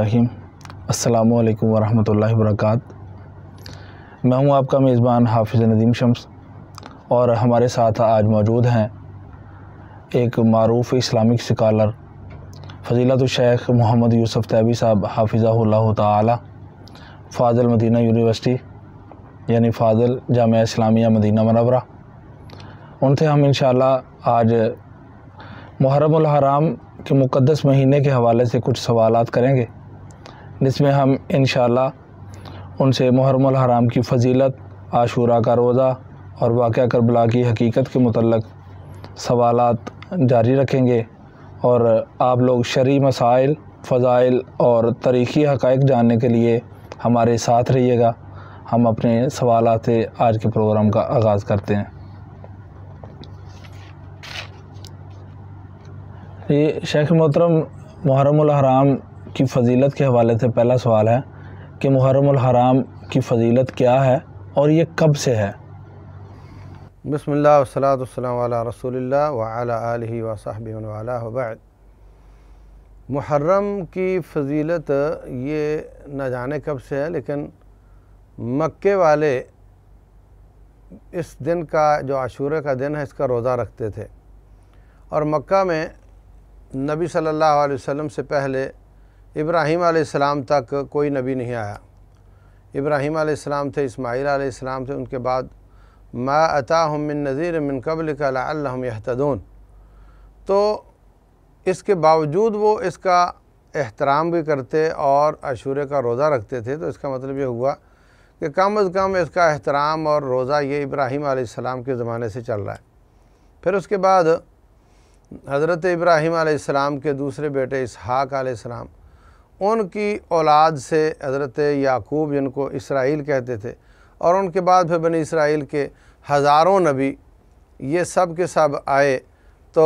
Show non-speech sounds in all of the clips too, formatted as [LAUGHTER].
रहीम अस्सलाम वालेकुम वरहमतुल्लाहि वबरकात मैं हूं आपका मेज़बान हाफिज़ नदीम शम्स और हमारे साथ आज मौजूद हैं एक मरूफ इस्लामिक स्कालर फजीलत शेख मोहम्मद यूसुफ तैबी साहब हाफिज़ा ताला फाजल मदीना यूनिवर्सिटी यानी फ़ाजल जाम इस्लामिया मदीना मनवरा उनसे हम इन आज मुहरम के मुक़दस महीने के हवाले से कुछ सवाल करेंगे जिसमें हम इन उनसे मुहरम हराम की फजीलत आशूरा का रोज़ा और वाक़ करबला की हकीकत के मतलब सवाल जारी रखेंगे और आप लोग शरी मसाइल फ़ज़ाइल और तारीख़ी हक़ जानने के लिए हमारे साथ रहिएगा हम अपने सवाल से आज के प्रोग्राम का आगाज़ करते हैं ये शेख मोहतरम मुहरम हराम की फजीलत के हवाले से पहला सवाल है कि मुहर्रम हराम की फजीलत क्या है और ये कब से है बसमिल्ल रसोल्ला वाली मुहर्रम की फजीलत ये न जाने कब से है लेकिन मक्के वाले इस दिन का जो आशूर का दिन है इसका रोज़ा रखते थे और मक्का में नबी सल्लल्लाहु अलैहि वसल्लम से पहले इब्राहीम आलाम तक कोई नबी नहीं आया इब्राहीम आलाम थे इसमाइल आलाम थे उनके बाद मा अता मिन नज़ीर मिन कबल कम तो इसके बावजूद वो इसका एहतराम भी करते और अशूरे का रोज़ा रखते थे तो इसका मतलब ये हुआ कि कम अज़ कम इसका एहतराम और रोज़ा ये इब्राहीम आलाम के ज़माने से चल रहा है फिर उसके बाद हज़रत इब्राहीम आलाम के दूसरे बेटे इसहाक़ आलाम उनकी औलाद से हज़रत याकूब जिनको इसराइल कहते थे और उनके बाद फिर बनी इसराइल के हज़ारों नबी ये सब के सब आए तो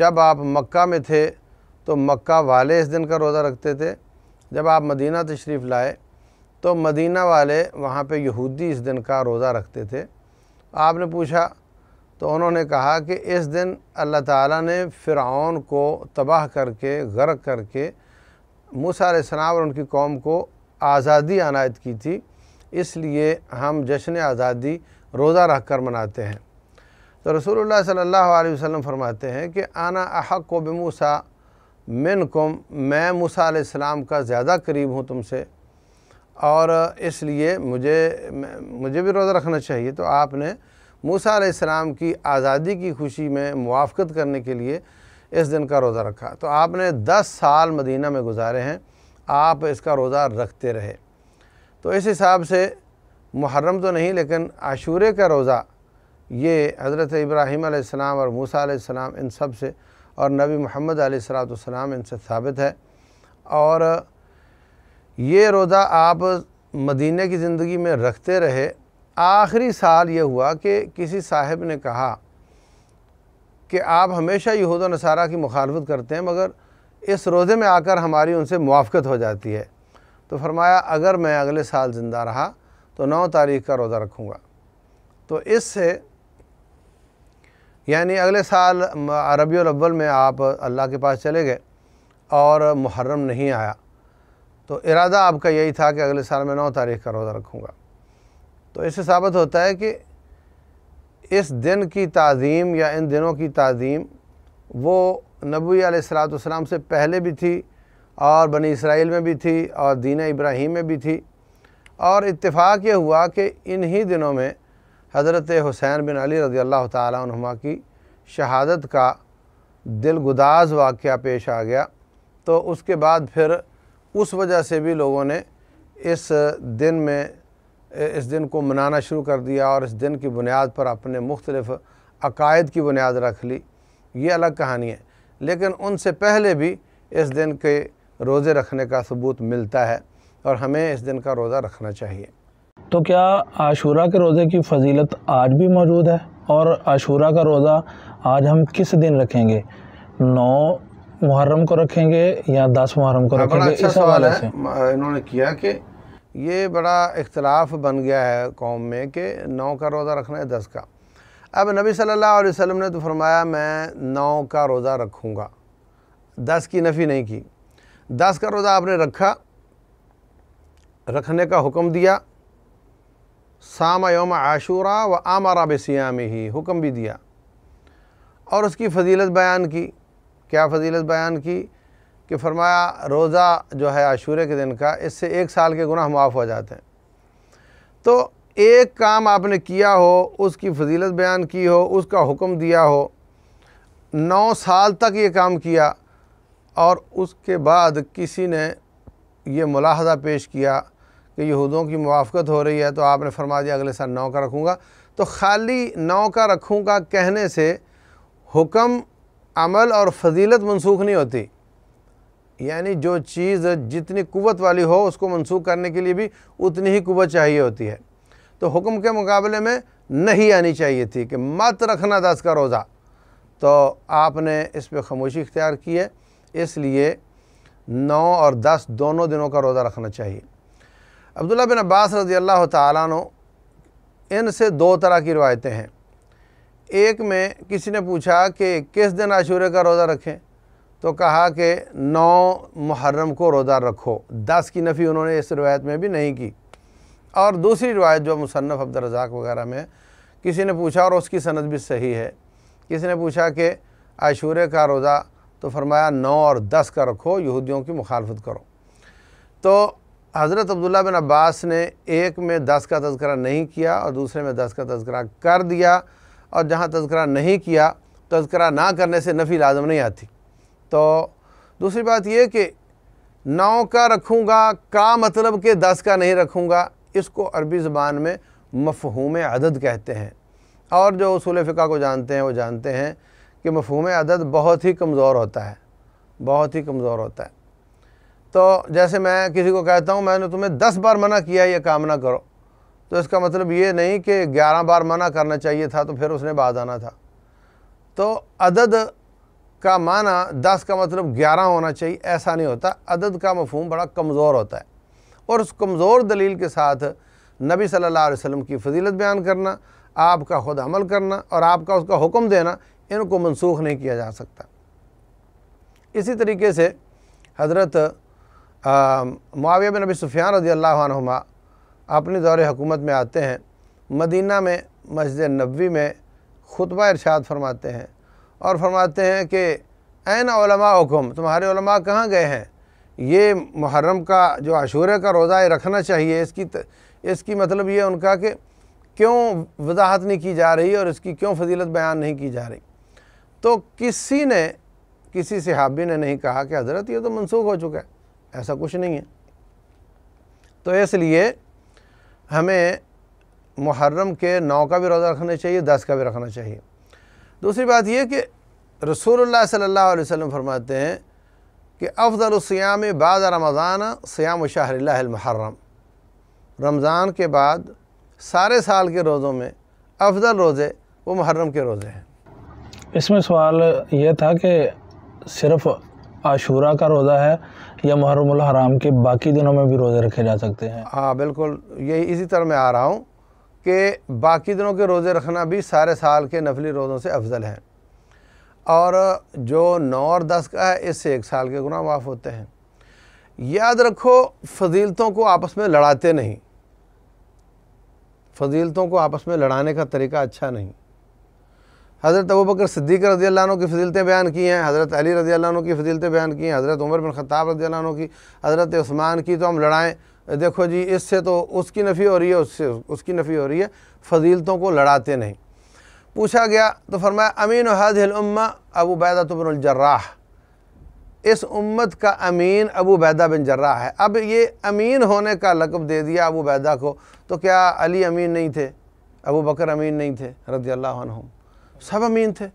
जब आप मक्का में थे तो मक्का वाले इस दिन का रोज़ा रखते थे जब आप मदीना तशरीफ़ लाए तो मदीना वाले वहाँ पे यहूदी इस दिन का रोज़ा रखते थे आपने पूछा तो उन्होंने कहा कि इस दिन अल्लाह ताला ने फ़िरौन को तबाह करके गर्क करके मूसा सलाम और उनकी कौम को आज़ादी अनायत की थी इसलिए हम जश्न आज़ादी रोज़ा रख कर मनाते हैं तो रसूल सल्ला वसम फरमाते हैं कि आना अहक को बेमूसा मिन कुम मैं मूसा सलाम का ज़्यादा करीब हूँ तुमसे और इसलिए मुझे मुझे भी रोज़ा रखना चाहिए तो आपने मूसा सलाम की आज़ादी की खुशी में मुआफ़त करने के लिए इस दिन का रोज़ा रखा तो आपने दस साल मदीना में गुजारे हैं आप इसका रोज़ा रखते रहे तो इस हिसाब से मुहर्रम तो नहीं लेकिन आशूरे का रोज़ा ये हज़रत इब्राहीम आसमाम और मूसा आसमाम इन सब से और नबी मोहम्मद आलतम इनसे साबित है और ये रोज़ा आप मदीने की ज़िंदगी में रखते रहे आखिरी साल ये हुआ कि किसी साहिब ने कहा कि आप हमेशा यहूद नसारा की मुखालफत करते हैं मगर इस रोज़े में आकर हमारी उनसे मुआफ़त हो जाती है तो फरमाया अगर मैं अगले साल ज़िंदा रहा तो नौ तारीख का रोज़ा रखूँगा तो इससे यानी अगले साल अरबी अव्वल में आप अल्लाह के पास चले गए और मुहर्रम नहीं आया तो इरादा आपका यही था कि अगले साल मैं नौ तारीख का रोज़ा रखूँगा तो इससे साबित होता है कि इस दिन की तज़ीम या इन दिनों की तज़ीम वो नबी सलाम से पहले भी थी और बनी इसराइल में भी थी और दीन इब्राहीम में भी थी और इतफ़ाक़ ये हुआ कि इन ही दिनों में हज़रत हुसैन बिन अली रज़ी अल्लाह तुमा की शहादत का दिल गुदाज वाक़ पेश आ गया तो उसके बाद फिर उस वजह से भी लोगों ने इस दिन में इस दिन को मनाना शुरू कर दिया और इस दिन की बुनियाद पर अपने मुख्तलफ़ अकायद की बुनियाद रख ली ये अलग कहानी है लेकिन उनसे पहले भी इस दिन के रोज़े रखने का सबूत मिलता है और हमें इस दिन का रोज़ा रखना चाहिए तो क्या आशूरा के रोज़े की फजीलत आज भी मौजूद है और आशूरा का रोज़ा आज हम किस दिन रखेंगे नौ मुहर्रम को रखेंगे या दस मुहर्रम को हाँ, रखेंगे अच्छा इस सवाल है इन्होंने किया कि ये बड़ा इख्तलाफ बन गया है कौम में कि नौ का रोज़ा रखना है दस का अब नबी सल्लल्लाहु अलैहि वसल्लम ने तो फरमाया मैं नौ का रोज़ा रखूँगा दस की नफ़ी नहीं की दस का रोज़ा आपने रखा रखने का हुक्म दिया साम योम आशूरा व आमारा में ही हुक्म भी दिया और उसकी फजीलत बयान की क्या फजीलत बयान की कि फरमाया रोज़ा जो है आशूरे के दिन का इससे एक साल के गुनाह माफ़ हो जाते हैं तो एक काम आपने किया हो उसकी फजीलत बयान की हो उसका हुक्म दिया हो नौ साल तक ये काम किया और उसके बाद किसी ने ये मुलाहजा पेश किया कि यहूदों की मुआफ़त हो रही है तो आपने फरमा दिया अगले साल नौ का रखूँगा तो खाली नौ का रखूँगा कहने से हुक्म अमल और फजीलत मनसूख नहीं होती यानी जो चीज़ जितनी कुवत वाली हो उसको मनसूख करने के लिए भी उतनी ही कुवत चाहिए होती है तो हुक्म के मुकाबले में नहीं आनी चाहिए थी कि मत रखना दस का रोज़ा तो आपने इस पर खामोशी इख्तियार की है इसलिए नौ और दस दोनों दिनों का रोज़ा रखना चाहिए अब्दुल्ला बिन अब्बास रज़ी अल्लाह तु इनसे दो तरह की रवायतें हैं एक में किसी ने पूछा कि किस दिन आशूरे का रोज़ा रखें तो कहा कि नौ मुहर्रम को रोज़ा रखो दस की नफ़ी उन्होंने इस रवायत में भी नहीं की और दूसरी रवायत जो मुसनफ़ रज़ाक वगैरह में किसी ने पूछा और उसकी सनद भी सही है किसी ने पूछा कि आशूर्य का रोज़ा तो फरमाया नौ और दस का रखो यहूदियों की मुखालफत करो तो हज़रत अब्दुल्ला बिन अब्बास ने एक में दस का तस्करा नहीं किया और दूसरे में दस का तस्करा कर दिया और जहाँ तस्करा नहीं किया तस्करा ना करने से नफ़ी लाजम नहीं आती तो दूसरी बात यह कि नौ का रखूँगा का मतलब के दस का नहीं रखूँगा इसको अरबी ज़बान में मफहूम अदद कहते हैं और जो उसूल फ़िका को जानते हैं वो जानते हैं कि मफहूम अदद बहुत ही कमज़ोर होता है बहुत ही कमज़ोर होता है तो जैसे मैं किसी को कहता हूँ मैंने तुम्हें दस बार मना किया ये काम ना करो तो इसका मतलब ये नहीं कि ग्यारह बार मना करना चाहिए था तो फिर उसने बाद आना था तो अदद का माना दस का मतलब ग्यारह होना चाहिए ऐसा नहीं होता अदद का मफहम बड़ा कमज़ोर होता है और उस कमज़ोर दलील के साथ नबी सल्लल्लाहु अलैहि वसल्लम की फजीलत बयान करना आपका खुद अमल करना और आपका उसका हुक्म देना इनको मनसूख नहीं किया जा सकता इसी तरीके से हज़रत माविया बिन नबी सुफियान रजी अल्लाह अपने दौर हुकूमत में आते हैं मदीना में मस्जिद नबी में खुतबा इरशाद फरमाते हैं और फरमाते हैं कि एन हुकुम तुम्हारे ओलमा कहाँ गए हैं ये मुहर्रम का जो आशूर का रोज़ा रखना चाहिए इसकी त, इसकी मतलब ये उनका कि क्यों वजाहत नहीं की जा रही और इसकी क्यों फजीलत बयान नहीं की जा रही तो किसी ने किसी सिहाबी ने नहीं कहा कि हज़रत ये तो मनसूख हो चुका है ऐसा कुछ नहीं है तो इसलिए हमें मुहर्रम के नौ का भी रोज़ा रखना चाहिए दस का भी रखना चाहिए दूसरी बात यह कि रसूलुल्लाह सल्लल्लाहु अलैहि वसल्लम फरमाते हैं कि सयाम बाद रमज़ान सयाम शाहरम रमज़ान के बाद सारे साल के रोज़ों में अफजल रोज़े वो मुहर्रम के रोज़े हैं इसमें सवाल यह था कि सिर्फ आशूरा का रोज़ा है या मुहर्रम के बाकी दिनों में भी रोज़े रखे जा सकते हैं हाँ बिल्कुल यही इसी तरह मैं आ रहा हूँ कि बाकी दिनों के रोज़े रखना भी सारे साल के नफली रोज़ों से अफजल है और जो नौ और दस का है इससे एक साल के गुना माफ़ होते हैं याद रखो फजीलतों को आपस में लड़ाते नहीं फजीलतों को आपस में लड़ाने का तरीका अच्छा नहीं हज़रत अबू बकर सिद्दीक रजी अल्लाह की फजीलतें बयान की हैं हज़रत अली रजी अल्लाह की फजीलतें बयान की हैं हज़रत उमर बिन ख़ताब रजी अल्लाह की हज़रत उस्मान की तो हम लड़ाएँ देखो जी इससे तो उसकी नफ़ी हो रही है उससे उसकी नफ़ी हो रही है फजीलतों को लड़ाते नहीं पूछा गया तो फरमाया अमीन उम्मा अबू बैदा तो बनजर्राह इस उम्मत का अमीन अबू बैदा बिन जर्राह है अब ये अमीन होने का लकब दे दिया अबू बैदा को तो क्या अली अमीन नहीं थे अबू बकर अमीन नहीं थे रदी अल्लाह सब अमीन थे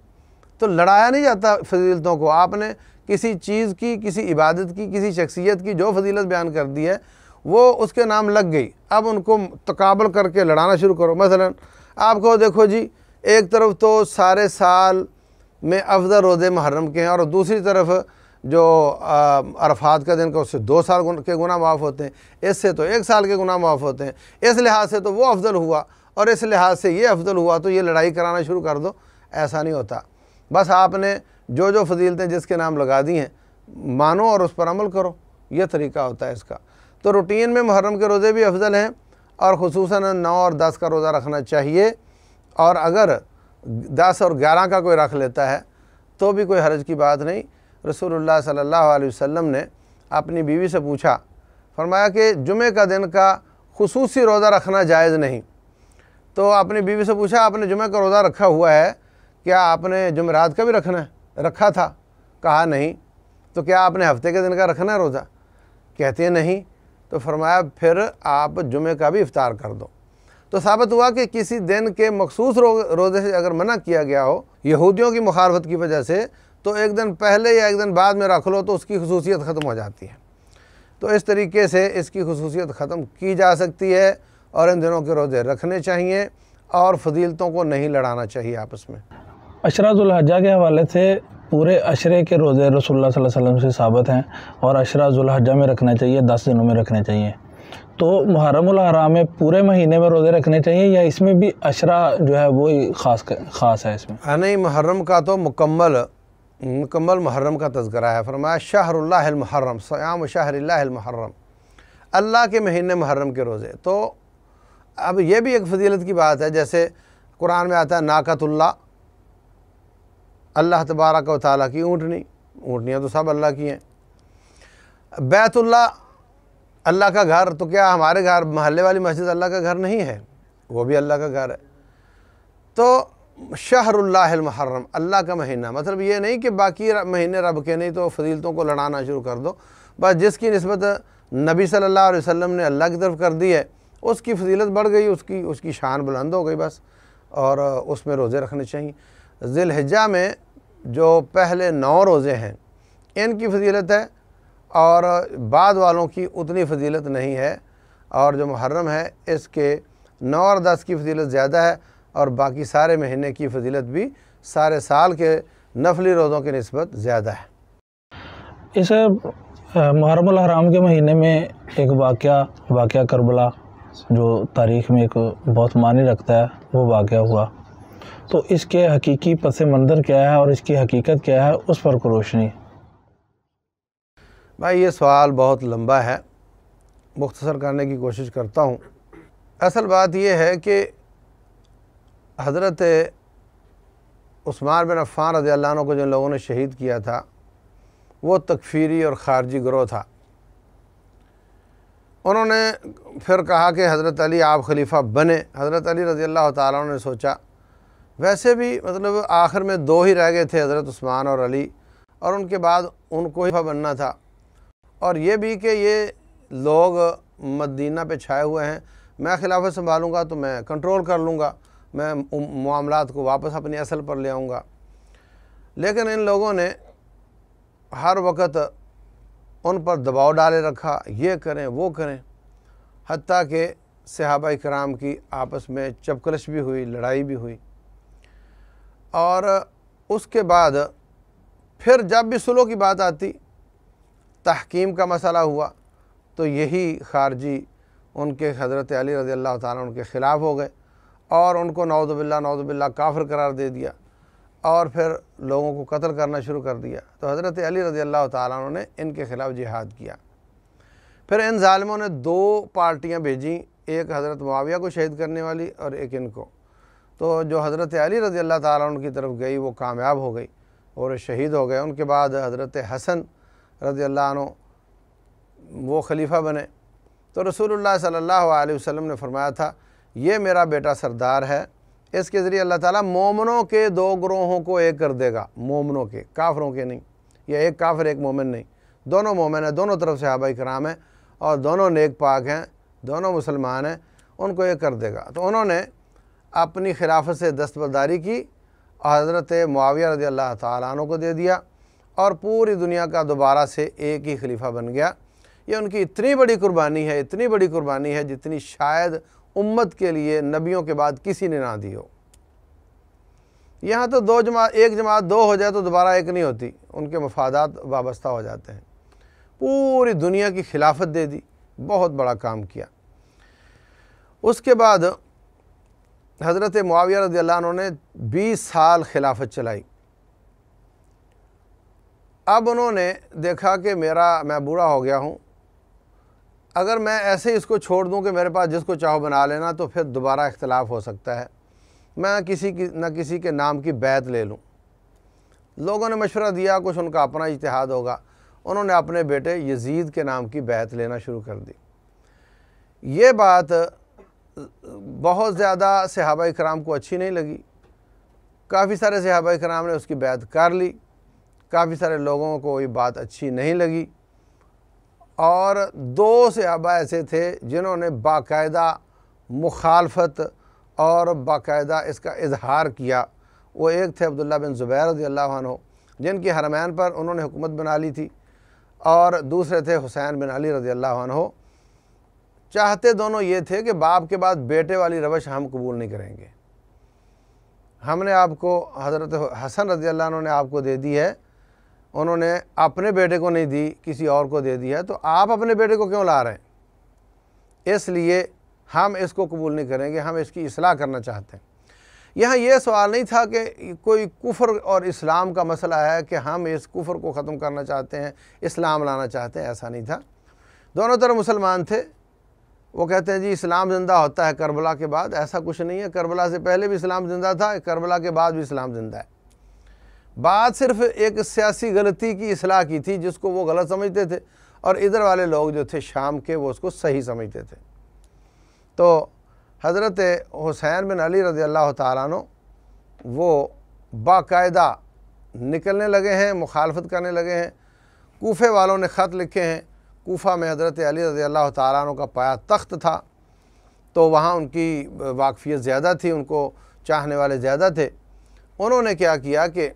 तो लड़ाया नहीं जाता फजीलतों को आपने किसी चीज़ की किसी इबादत की किसी शख्सियत की जो फजीलत बयान कर दी है वो उसके नाम लग गई अब उनको तकबल करके लड़ाना शुरू करो मसलन आपको देखो जी एक तरफ तो सारे साल में अफजल रोज़े मुहर्रम के हैं और दूसरी तरफ जो अरफात का दिन का उससे दो साल के गुना माफ़ होते हैं इससे तो एक साल के गुना माफ़ होते हैं इस लिहाज से तो वो अफजल हुआ और इस लिहाज से ये अफजल हुआ तो ये लड़ाई कराना शुरू कर दो ऐसा नहीं होता बस आपने जो जो फजीलतें जिसके नाम लगा दी हैं मानो और उस पर अमल करो ये तरीका होता है इसका तो रूटीन में मुहर्रम के रोज़े भी अफजल हैं और खसूस नौ और दस का रोज़ा रखना चाहिए और अगर दस और ग्यारह का कोई रख लेता है तो भी कोई हर्ज की बात नहीं रसूलुल्लाह सल्लल्लाहु अलैहि वसल्लम ने अपनी बीवी से पूछा फरमाया कि जुमे का दिन का खसूस रोज़ा रखना जायज़ नहीं तो अपनी बीवी से पूछा आपने जुमे का रोज़ा रखा हुआ है क्या आपने जुमेरात का भी रखना है रखा था कहा नहीं तो क्या आपने हफ्ते के दिन का रखना है रोज़ा कहते हैं नहीं तो फरमाया फिर आप जुमे का भी इफ़ार कर दो तो साबित हुआ कि किसी दिन के मखसूस रो, रोज़े से अगर मना किया गया हो यहूदियों की मुखारफत की वजह से तो एक दिन पहले या एक दिन बाद में रख लो तो उसकी खसूसियत ख़त्म हो जाती है तो इस तरीके से इसकी खसूसियत ख़त्म की जा सकती है और इन दिनों के रोज़े रखने चाहिए और फजीलतों को नहीं लड़ाना चाहिए आपस में अशराजुलहजा के हवाले से पूरे अशरे के रोज़े रसोल्ला वसम से साबित हैं और अशरा जुल्हजा में रखना चाहिए दस दिनों में रखने चाहिए तो मुहरम में पूरे महीने में रोज़े रखने चाहिए या इसमें भी अशरा जो है वो ख़ास ख़ास है इसमें नहीं मुहर्रम का तो मुकम्मल मुकम्मल मुहर्रम का तस्करा है फरमाया शहरुल्लाहमहर्रम सयाम शहरल्लाहमहर्रम अल्लाह के महीने मुहर्रम के रोज़े तो अब यह भी एक फजीलत की बात है जैसे कुरान में आता है नाकतुल्ला अल्लाह तबारक व ताली की ऊँटनी ऊँटनियाँ तो सब अल्लाह की हैं बैतुल्ला अल्लाह का घर तो क्या हमारे घर महल्ले वाली मस्जिद अल्लाह का घर नहीं है वो भी अल्लाह का घर है तो शहरुल्लाहमहर्रम अल्लाह का महीना मतलब ये नहीं कि बाकी महीने रब के नहीं तो फजीलतों को लड़ाना शुरू कर दो बस जिसकी नस्बत नबी सल्लल्लाहु अलैहि वसल्लम ने अल्लाह की तरफ कर दी है उसकी फजीलत बढ़ गई उसकी उसकी शान बुलंद हो गई बस और उसमें रोज़े रखने चाहिए ज़िलहज़ा में जो पहले नौ रोज़े हैं इनकी फजीलत है और बाद वालों की उतनी फजीलत नहीं है और जो मुहर्रम है इसके नौ और दस की फजीलत ज़्यादा है और बाकी सारे महीने की फजीलत भी सारे साल के नफली रोज़ों के नस्बत ज़्यादा है इसे मुहर्रम हराम के महीने में एक वाक़ वाक़ करबला जो तारीख़ में एक बहुत मानी रखता है वो वाक़ हुआ तो इसके हकीकी पस मंज़र क्या है और इसकी हकीकत क्या है उस पर को रोशनी भाई ये सवाल बहुत लंबा है मुख्तसर करने की कोशिश करता हूँ असल बात यह है कि हज़रत उस्मान बिन अफ़ान रज़ी को जिन लोगों ने शहीद किया था वो तकफीरी और ख़ारजी ग्रोह था उन्होंने फिर कहा कि हज़रत अली आप खलीफा बने हज़रत अली रज़ी अल्लाह ने सोचा वैसे भी मतलब आखिर में दो ही रह गए थे हज़रत उस्मान और अली और उनके बाद उनको ही बनना था और ये भी कि ये लोग मदीना पे छाए हुए हैं मैं खिलाफत संभालूंगा तो मैं कंट्रोल कर लूँगा मैं मामला को वापस अपने असल पर ले आऊँगा लेकिन इन लोगों ने हर वक्त उन पर दबाव डाले रखा ये करें वो करें हती कि सहाबा कराम की आपस में चपकलश भी हुई लड़ाई भी हुई और उसके बाद फिर जब भी सुलह की बात आती तहकीम का मसला हुआ तो यही खारजी उनके हज़रत अली रज़ी अल्लाह ताली उनके ख़िलाफ़ हो गए और उनको नौदबिल्ला नौदबिल्ला काफिर करार दे दिया और फिर लोगों को कत्ल करना शुरू कर दिया तो हज़रत अली रज़ी अल्लाह ताली ने इनके ख़िलाफ़ जिहाद किया फिर इन ालमों ने दो पार्टियाँ भेजी एक हज़रत मुआविया को शहीद करने वाली और एक इनको तो जो हज़रत अली रज़ी अल्लाह ताली उनकी तरफ गई वो कामयाब हो गई और शहीद हो गए उनके बाद हज़रत हसन रज़ी अल्लाह वो खलीफा बने तो रसूलुल्लाह सल्लल्लाहु अलैहि वसल्लम ने फरमाया था ये मेरा बेटा सरदार है इसके ज़रिए अल्लाह ताला मोमनों के दो ग्रोहों को एक कर देगा मोमनों के काफरों के नहीं या एक काफर एक मोमिन नहीं दोनों मोमिन हैं दोनों तरफ से हबाई कराम हैं और दोनों नेक पाक हैं दोनों मुसलमान हैं उनको एक कर देगा तो उन्होंने अपनी खिलाफत से दस्तबरदारी की हज़रत मुआविया रजी अल्लाह तु को दे दिया और पूरी दुनिया का दोबारा से एक ही खलीफा बन गया ये उनकी इतनी बड़ी कुर्बानी है इतनी बड़ी कुर्बानी है जितनी शायद उम्मत के लिए नबियों के बाद किसी ने ना दी हो यहाँ तो दो जमा एक जमात दो हो जाए तो दोबारा एक नहीं होती उनके मफादात वाबस्ता हो जाते हैं पूरी दुनिया की खिलाफत दे दी बहुत बड़ा काम किया उसके बाद हज़रत मुआविया रदी ने बीस साल खिलाफत चलाई अब उन्होंने देखा कि मेरा मैं बूढ़ा हो गया हूँ अगर मैं ऐसे ही इसको छोड़ दूँ कि मेरे पास जिसको चाहो बना लेना तो फिर दोबारा इख्तलाफ हो सकता है मैं किसी की ना किसी के नाम की बैत ले लूँ लोगों ने मशवरा दिया कुछ उनका अपना इतिहाद होगा उन्होंने अपने बेटे यजीद के नाम की बैत लेना शुरू कर दी ये बात बहुत ज़्यादा सहाबा कराम को अच्छी नहीं लगी काफ़ी सारे सहाबा कराम ने उसकी बैत कर ली काफ़ी सारे लोगों को ये बात अच्छी नहीं लगी और दो सहाबा ऐसे थे जिन्होंने बाकायदा मुखालफत और बाकायदा इसका इजहार किया वो एक थे अब्दुल्ला बिन ज़ुबैर रदी जिनकी हरमैन पर उन्होंने हुकूमत बना ली थी और दूसरे थे हुसैन बिन अली रदी अल्लाह चाहते दोनों ये थे कि बाप के बाद बेटे वाली रवश हम कबूल नहीं करेंगे हमने आपको हज़रत हसन रजी अल्लाह ने आपको दे दी है उन्होंने अपने बेटे को नहीं दी किसी और को दे दिया तो आप अपने बेटे को क्यों ला रहे हैं इसलिए हम इसको कबूल नहीं करेंगे हम इसकी असलाह करना चाहते हैं यहाँ ये सवाल नहीं था कि कोई कुफर और इस्लाम का मसला है कि हम इस कुफर को ख़त्म करना चाहते हैं इस्लाम लाना चाहते हैं ऐसा नहीं था दोनों तरफ मुसलमान थे वो कहते हैं जी इस्लाम ज़िंदा होता है करबला के बाद ऐसा कुछ नहीं है करबला से पहले भी इस्लाम ज़िंदा था करबला के बाद भी इस्लाम ज़िंदा है बात सिर्फ एक सियासी गलती की असलाह की थी जिसको वो गलत समझते थे और इधर वाले लोग जो थे शाम के वो उसको सही समझते थे तो हज़रत हुसैन बिन अली रज़ी अल्लाह तारानो वो बाकायदा निकलने लगे हैं मुखालफत करने लगे हैं कोफे वालों ने ख़त लिखे हैं कोफा में हज़रत अली रज़ी अल्लाह तु का पाया तख्त था तो वहाँ उनकी वाकफ़ियत ज़्यादा थी उनको चाहने वाले ज़्यादा थे उन्होंने क्या किया कि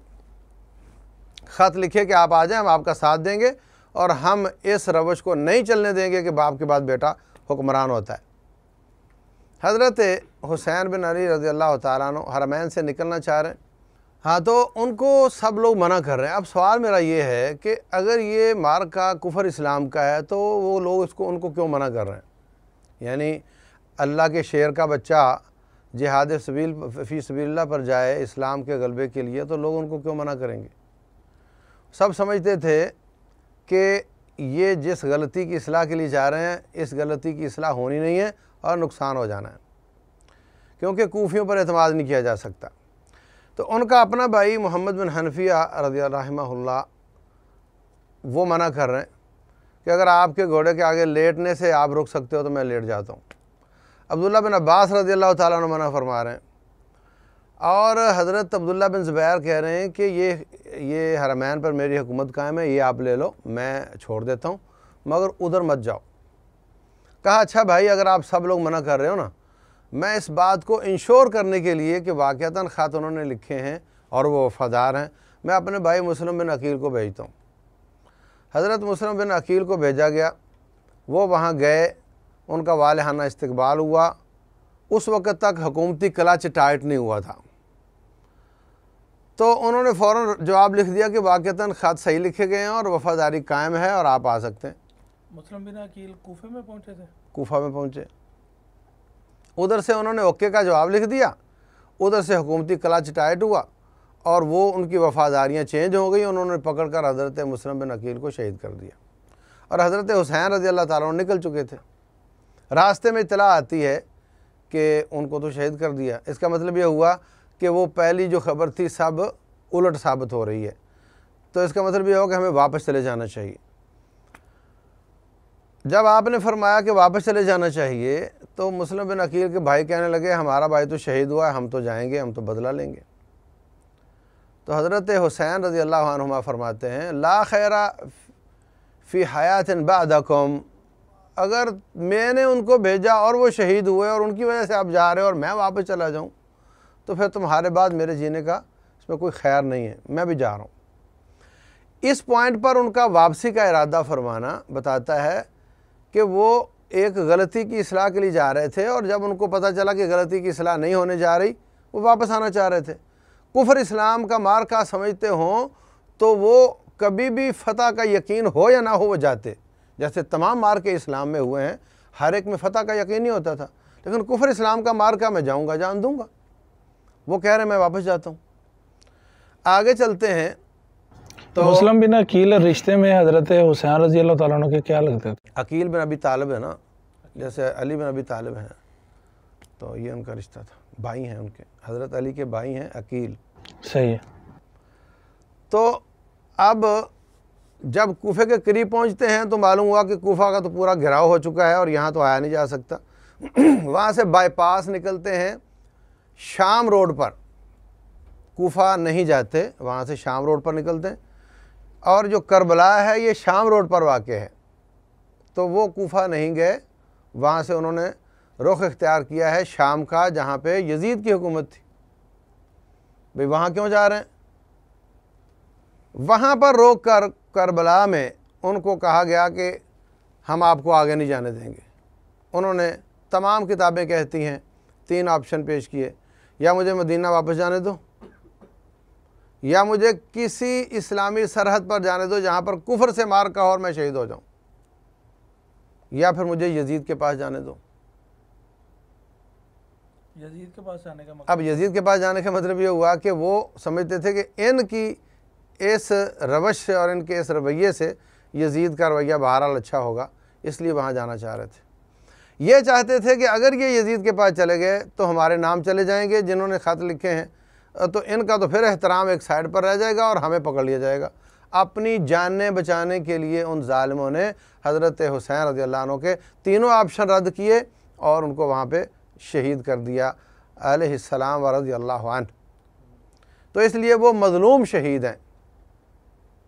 ख़त लिखे कि आप आ जाएं हम आपका साथ देंगे और हम इस रवश को नहीं चलने देंगे कि बाप के बाद बेटा हुक्मरान होता है हज़रत हुसैन बिन अली रज़ी अल्लाह तु हरमैन से निकलना चाह रहे हैं हाँ तो उनको सब लोग मना कर रहे हैं अब सवाल मेरा ये है कि अगर ये मार का कुफर इस्लाम का है तो वो लोग इसको उनको क्यों मना कर रहे हैं यानी अल्लाह के शेर का बच्चा जिहाद सबील फ़ी सबील्ला पर जाए इस्लाम के गलबे के लिए तो लोग उनको क्यों मना करेंगे सब समझते थे कि ये जिस गलती की असलाह के लिए जा रहे हैं इस गलती की असलाह होनी नहीं है और नुकसान हो जाना है क्योंकि कोफियों पर अतमाद नहीं किया जा सकता तो उनका अपना भाई मोहम्मद बिन हनफिया रजी रहमा वो मना कर रहे हैं कि अगर आपके घोड़े के आगे लेटने से आप रुक सकते हो तो मैं लेट जाता हूँ अब्दुल्ला बिन अब्बास रजी अल्लाह ताला मना फरमा रहे हैं और हज़रत अब्दुल्ला बिन ज़ुबैर कह रहे हैं कि ये ये हरमैन पर मेरी हुकूमत कायम है ये आप ले लो मैं छोड़ देता हूँ मगर उधर मत जाओ कहा अच्छा भाई अगर आप सब लोग मना कर रहे हो ना मैं इस बात को इंश्योर करने के लिए कि वाक़ता ख़त उन्होंने लिखे हैं और वो वफ़ादार हैं मैं अपने भाई मुस्लिम बिन अकील को भेजता हूँ हज़रत मुस्लिम बिन अकील को भेजा गया वो वहाँ गए उनका वालहाना इस्तबाल हुआ उस वक़्त तक हकूमती कला टाइट नहीं हुआ था तो उन्होंने फ़ौर जवाब लिख दिया कि वाक़ता ख़त सही लिखे गए हैं और वफ़ादारी कायम है और आप आ सकते हैं मुस्लिम बिन अकील कोफे में पहुँचे थे कोफा में पहुँचे उधर से उन्होंने ओके का जवाब लिख दिया उधर से हुकूमती कला चिटाइट हुआ और वो उनकी वफादारियाँ चेंज हो गई उन्होंने पकड़ कर हज़रत मुसलम बिन अकील को शहीद कर दिया और हज़रत हुसैन रजी अल्लाह तारा निकल चुके थे रास्ते में इतला आती है कि उनको तो शहीद कर दिया इसका मतलब ये हुआ कि वो पहली जो खबर थी सब उलट साबित हो रही है तो इसका मतलब ये होगा कि हमें वापस चले जाना चाहिए जब आपने फरमाया कि वापस चले जाना चाहिए तो मुस्लिम बिन अकील के भाई कहने लगे हमारा भाई तो शहीद हुआ है हम तो जाएंगे हम तो बदला लेंगे तो हज़रत हुसैन रज़ी अल्लाह फरमाते हैं ला खैरा फ़ी हयात बदकम अगर मैंने उनको भेजा और वो शहीद हुए और उनकी वजह से आप जा रहे हो और मैं वापस चला जाऊँ तो फिर तुम्हारे बाद मेरे जीने का इसमें कोई खैर नहीं है मैं भी जा रहा हूँ इस पॉइंट पर उनका वापसी का इरादा फरमाना बताता है कि वो एक गलती की असलाह के लिए जा रहे थे और जब उनको पता चला कि गलती की असलाह नहीं होने जा रही वो वापस आना चाह रहे थे कुफर इस्लाम का मार का समझते हों तो वो कभी भी फतह का यकीन हो या ना हो वो जाते जैसे तमाम मार के इस्लाम में हुए हैं हर एक में फतह का यकीन नहीं होता था लेकिन कुफर इस्लाम का मार का मैं जाऊँगा जान दूँगा वो कह रहे मैं वापस जाता हूँ आगे चलते हैं तो मुस्लिम बिन अकील रिश्ते में हजरत हुसैन रजी अल्लाह के क्या लगते थे अकील बिन अभी तालब है ना जैसे अली बिन अभी तालब हैं तो ये उनका रिश्ता था भाई हैं उनके हजरत अली के भाई हैं अकील सही है तो अब जब कोफे के करीब पहुंचते हैं तो मालूम हुआ कि कोफा का तो पूरा घिराव हो चुका है और यहाँ तो आया नहीं जा सकता [CLEARS THROAT] वहाँ से बाईपास निकलते हैं शाम रोड पर कोफा नहीं जाते वहाँ से शाम रोड पर निकलते हैं और जो करबला है ये शाम रोड पर वाक़ है तो वो कोफा नहीं गए वहाँ से उन्होंने रुख इख्तियार किया है शाम का जहाँ पे यजीद की हुकूमत थी भाई वहाँ क्यों जा रहे हैं वहाँ पर रोक कर करबला में उनको कहा गया कि हम आपको आगे नहीं जाने देंगे उन्होंने तमाम किताबें कहती हैं तीन ऑप्शन पेश किए या मुझे मदीना वापस जाने दो या मुझे किसी इस्लामी सरहद पर जाने दो जहाँ पर कुफर से मार का और मैं शहीद हो जाऊँ या फिर मुझे यजीद के पास जाने दो यजीद के पास जाने का मतलब अब यजीद के पास जाने का मतलब ये हुआ कि वो समझते थे कि इनकी इस रवश से और इनके इस रवैये से यजीद का रवैया बहरहाल अच्छा होगा इसलिए वहाँ जाना चाह रहे थे ये चाहते थे कि अगर ये यजीद के पास चले गए तो हमारे नाम चले जाएंगे जिन्होंने ख़त लिखे हैं तो इनका तो फिर एहतराम एक साइड पर रह जाएगा और हमें पकड़ लिया जाएगा अपनी जान बचाने के लिए उन ालमों ने हज़रत हुसैन रजी अल्लाह के तीनों ऑप्शन रद्द किए और उनको वहाँ पर शहीद कर दिया अलैहिस्सलाम व रजी अल्लाह तो इसलिए वो मज़लूम शहीद हैं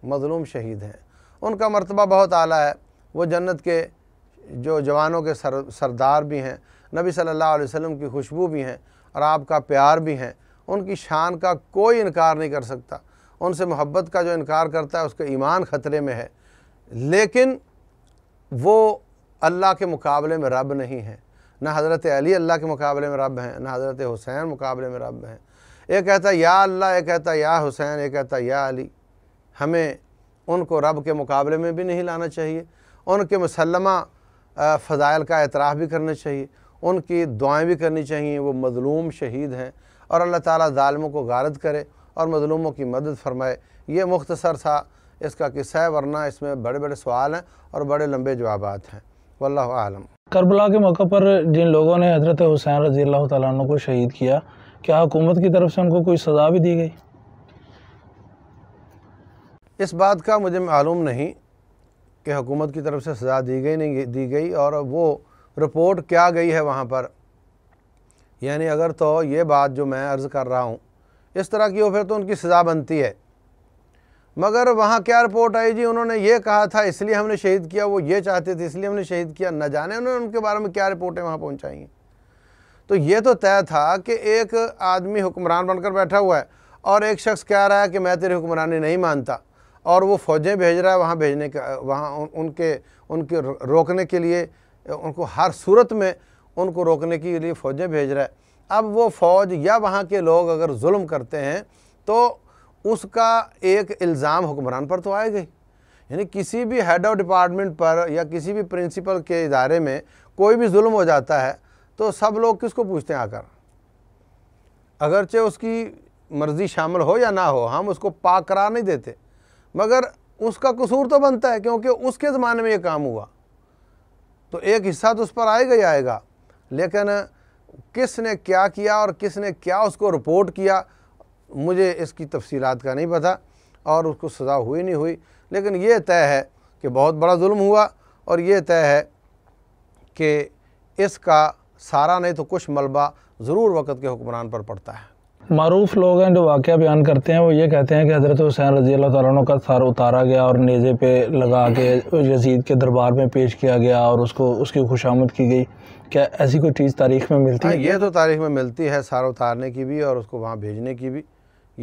मज़लूम शहीद हैं उनका मरतबा बहुत आला है वो जन्नत के जो जवानों के सर सरदार भी हैं नबी सल्लल्लाहु अलैहि वसल्लम की खुशबू भी हैं और आपका प्यार भी हैं उनकी शान का कोई इनकार नहीं कर सकता उनसे मोहब्बत का जो इनकार करता है उसका ईमान ख़तरे में है लेकिन वो अल्लाह के मुकाबले में रब नहीं है ना हज़रत अली अल्लाह के मुकाबले में रब हैं ना हज़रत हुसैन मुकाबले में रब हैं एक कहता या अल्लाह एक कहता या हुसैन एक कहता या अली हमें उनको रब के मुकाबले में भी नहीं लाना चाहिए उनके मुसलमा फ़ज़ाइल का एतराफ़ भी करना चाहिए उनकी दुआएं भी करनी चाहिए वो मज़लूम शहीद हैं और अल्लाह ताला ालमों को गारद करे और मजलूमों की मदद फरमाए ये मुख्तसर था इसका किस्सा है वरना इसमें बड़े बड़े सवाल हैं और बड़े लंबे जवाब हैं वल्ला आलम करबला के मौके पर जिन लोगों ने हजरत हुसैन रजी अल्लाह तु को शहीद किया क्या हुकूमत की तरफ से उनको कोई सज़ा भी दी गई इस बात का मुझे मालूम नहीं कि हुकूमत की तरफ से सज़ा दी गई नहीं दी गई और वो रिपोर्ट क्या गई है वहाँ पर यानी अगर तो ये बात जो मैं अर्ज़ कर रहा हूँ इस तरह की हो फिर तो उनकी सज़ा बनती है मगर वहाँ क्या रिपोर्ट आई जी उन्होंने ये कहा था इसलिए हमने शहीद किया वो ये चाहते थे इसलिए हमने शहीद किया न जाने उन्होंने उनके बारे में क्या रिपोर्टें वहाँ पहुँचाई तो ये तो तय था कि एक आदमी हुक्मरान बनकर बैठा हुआ है और एक शख्स कह रहा है कि मैं तेरी हुक्मरानी नहीं मानता और वो फौजें भेज रहा है वहाँ भेजने का वहाँ उनके उनके रोकने के लिए उनको हर सूरत में उनको रोकने के लिए फ़ौजें भेज रहा है अब वो फ़ौज या वहाँ के लोग अगर जुल्म करते हैं तो उसका एक इल्ज़ाम हुक्मरान पर तो आएगा ही यानी किसी भी हेड ऑफ डिपार्टमेंट पर या किसी भी प्रिंसिपल के इदारे में कोई भी जुल्म हो जाता है तो सब लोग किसको पूछते हैं आकर अगरचे उसकी मर्ज़ी शामिल हो या ना हो हम उसको पाक करार नहीं देते मगर उसका कसूर तो बनता है क्योंकि उसके ज़माने में ये काम हुआ तो एक हिस्सा तो उस पर आएगा ही आएगा लेकिन किसने क्या किया और किसने क्या उसको रिपोर्ट किया मुझे इसकी तफसीलात का नहीं पता और उसको सज़ा हुई नहीं हुई लेकिन ये तय है कि बहुत बड़ा जुल्म हुआ और ये तय है कि इसका सारा नहीं तो कुछ मलबा ज़रूर वक़्त के हुक्मरान पर पड़ता है मरूफ लोग हैं जो वाक़ बयान करते हैं वो ये कहते हैं कि हज़रत हुसैन रजी अल्लाह तु का सर उतारा गया और नेज़े पे लगा के यजीद के दरबार में पेश किया गया और उसको उसकी खुशामद की गई क्या ऐसी कोई चीज़ तारीख में मिलती हाँ, है ये तो तारीख में मिलती है सर उतारने की भी और उसको वहाँ भेजने की भी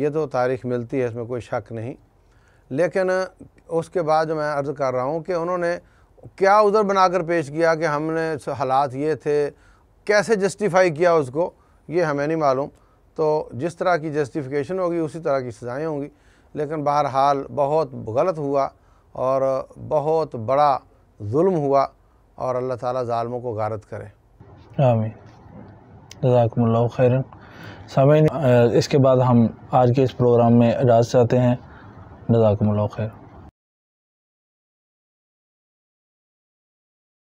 ये तो तारीख मिलती है इसमें कोई शक नहीं लेकिन उसके बाद मैं अर्ज़ कर रहा हूँ कि उन्होंने क्या उधर बनाकर पेश किया कि हमने हालात ये थे कैसे जस्टिफाई किया उसको ये हमें नहीं मालूम तो जिस तरह की जस्टिफिकेशन होगी उसी तरह की सज़ाएँ होंगी लेकिन बहरहाल बहुत गलत हुआ और बहुत बड़ा जुल्म हुआ और अल्लाह ताला ालमों को गारत करे आमीन जजाकमल्ला खैरन समय इसके बाद हम आज के इस प्रोग्राम में इजाज़ चाहते हैं जजाकमल्ला खैर